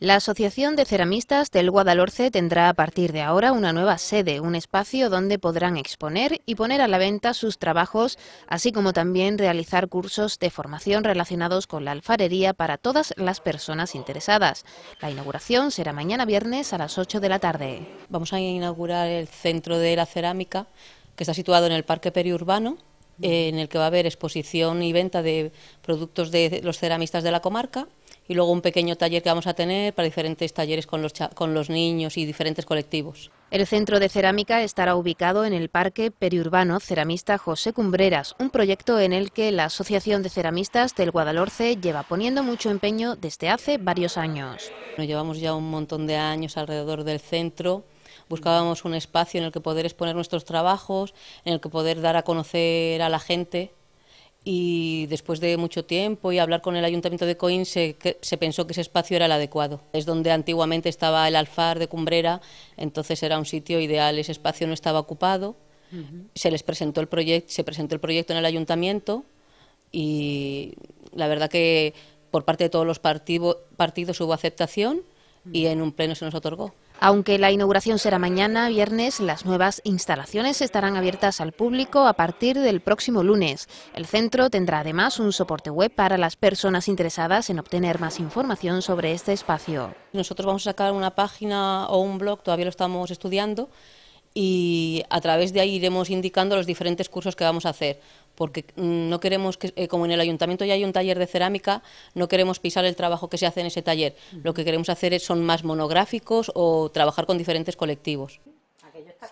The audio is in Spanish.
La Asociación de Ceramistas del Guadalhorce tendrá a partir de ahora una nueva sede, un espacio donde podrán exponer y poner a la venta sus trabajos, así como también realizar cursos de formación relacionados con la alfarería para todas las personas interesadas. La inauguración será mañana viernes a las 8 de la tarde. Vamos a inaugurar el Centro de la Cerámica, que está situado en el Parque Periurbano, en el que va a haber exposición y venta de productos de los ceramistas de la comarca y luego un pequeño taller que vamos a tener para diferentes talleres con los, con los niños y diferentes colectivos. El centro de cerámica estará ubicado en el Parque Periurbano Ceramista José Cumbreras, un proyecto en el que la Asociación de Ceramistas del Guadalhorce lleva poniendo mucho empeño desde hace varios años. Nos llevamos ya un montón de años alrededor del centro buscábamos un espacio en el que poder exponer nuestros trabajos, en el que poder dar a conocer a la gente y después de mucho tiempo y hablar con el ayuntamiento de Coín se, pensó que ese espacio era el adecuado. Es donde antiguamente estaba el alfar de Cumbrera, entonces era un sitio ideal, ese espacio no estaba ocupado. Se les presentó el proyecto, se presentó el proyecto en el ayuntamiento y la verdad que por parte de todos los partidos hubo aceptación y en un pleno se nos otorgó. Aunque la inauguración será mañana, viernes, las nuevas instalaciones estarán abiertas al público a partir del próximo lunes. El centro tendrá además un soporte web para las personas interesadas en obtener más información sobre este espacio. Nosotros vamos a sacar una página o un blog, todavía lo estamos estudiando, y a través de ahí iremos indicando los diferentes cursos que vamos a hacer, porque mm, no queremos que, eh, como en el ayuntamiento ya hay un taller de cerámica, no queremos pisar el trabajo que se hace en ese taller. Lo que queremos hacer es, son más monográficos o trabajar con diferentes colectivos. Aquello está